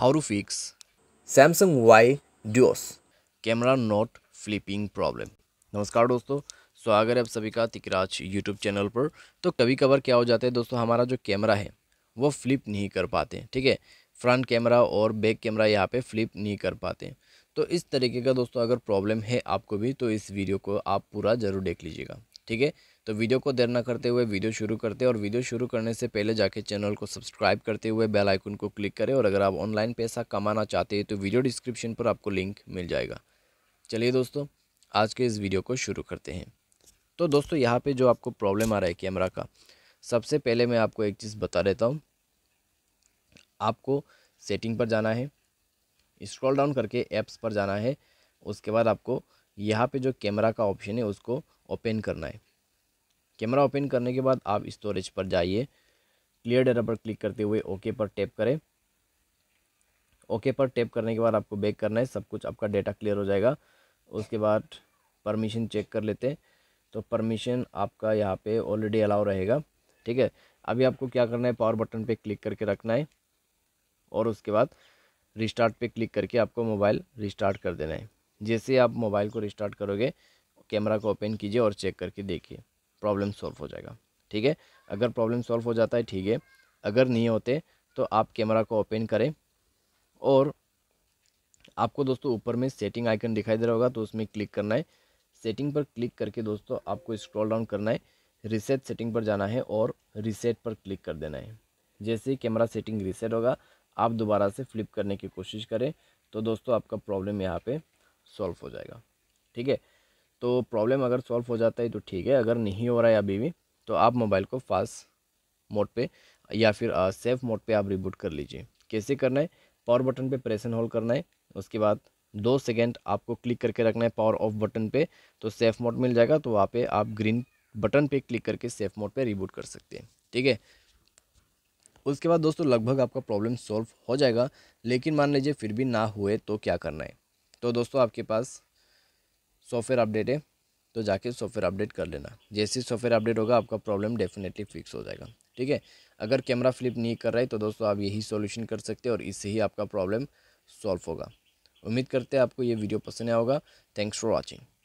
how to fix Samsung Y Duos camera not flipping problem नमस्कार दोस्तों स्वागत है आप सभी का तिकराज यूट्यूब चैनल पर तो कभी कभार क्या हो जाता है दोस्तों हमारा जो कैमरा है वो फ्लिप नहीं कर पाते ठीक है फ्रंट कैमरा और बैक कैमरा यहाँ पे फ्लिप नहीं कर पाते तो इस तरीके का दोस्तों अगर प्रॉब्लम है आपको भी तो इस वीडियो को आप पूरा ज़रूर देख लीजिएगा ठीक है तो वीडियो को देर ना करते हुए वीडियो शुरू करते हैं और वीडियो शुरू करने से पहले जाके चैनल को सब्सक्राइब करते हुए बेल आइकन को क्लिक करें और अगर आप ऑनलाइन पैसा कमाना चाहते हैं तो वीडियो डिस्क्रिप्शन पर आपको लिंक मिल जाएगा चलिए दोस्तों आज के इस वीडियो को शुरू करते हैं तो दोस्तों यहाँ पर जो आपको प्रॉब्लम आ रहा है कैमरा का सबसे पहले मैं आपको एक चीज़ बता देता हूँ आपको सेटिंग पर जाना है स्क्रॉल डाउन करके ऐप्स पर जाना है उसके बाद आपको यहाँ पे जो कैमरा का ऑप्शन है उसको ओपन करना है कैमरा ओपन करने के बाद आप स्टोरेज पर जाइए क्लियर डेटा पर क्लिक करते हुए ओके पर टैप करें ओके पर टैप करने के बाद आपको बैक करना है सब कुछ आपका डेटा क्लियर हो जाएगा उसके बाद परमिशन चेक कर लेते हैं तो परमिशन आपका यहाँ पे ऑलरेडी अलाउ रहेगा ठीक है अभी आपको क्या करना है पावर बटन पे क्लिक करके रखना है और उसके बाद रिस्टार्ट पे क्लिक करके आपको मोबाइल रिस्टार्ट कर देना है जैसे आप मोबाइल को रिस्टार्ट करोगे कैमरा को ओपन कीजिए और चेक करके देखिए प्रॉब्लम सॉल्व हो जाएगा ठीक है अगर प्रॉब्लम सॉल्व हो जाता है ठीक है अगर नहीं होते तो आप कैमरा को ओपन करें और आपको दोस्तों ऊपर में सेटिंग आइकन दिखाई दे रहा होगा तो उसमें क्लिक करना है सेटिंग पर क्लिक करके दोस्तों आपको स्क्रॉल डाउन करना है रिसेट सेटिंग पर जाना है और रिसेट पर क्लिक कर देना है जैसे ही कैमरा सेटिंग रिसेट होगा आप दोबारा से फ्लिप करने की कोशिश करें तो दोस्तों आपका प्रॉब्लम यहाँ पे सॉल्व हो जाएगा ठीक है तो प्रॉब्लम अगर सॉल्व हो जाता है तो ठीक है अगर नहीं हो रहा है अभी भी तो आप मोबाइल को फास्ट मोड पे या फिर सेफ मोड पे आप रिबूट कर लीजिए कैसे करना है पावर बटन पे प्रेस एंड होल्ड करना है उसके बाद दो सेकेंड आपको क्लिक करके रखना है पावर ऑफ बटन पे तो सेफ मोड मिल जाएगा तो वहाँ पे आप ग्रीन बटन पे क्लिक करके सेफ मोड पे रिबूट कर सकते हैं ठीक है उसके बाद दोस्तों लगभग आपका प्रॉब्लम सॉल्व हो जाएगा लेकिन मान लीजिए फिर भी ना हुए तो क्या करना है तो दोस्तों आपके पास सॉफ्टवेयर अपडेट है तो जाके सॉफ्टवेयर अपडेट कर लेना जैसे सॉफ्टवेयर अपडेट होगा आपका प्रॉब्लम डेफिनेटली फिक्स हो जाएगा ठीक है अगर कैमरा फ्लिप नहीं कर रहा है तो दोस्तों आप यही सॉल्यूशन कर सकते हैं और इससे ही आपका प्रॉब्लम सॉल्व होगा उम्मीद करते हैं आपको ये वीडियो पसंद आया होगा थैंक्स फॉर वॉचिंग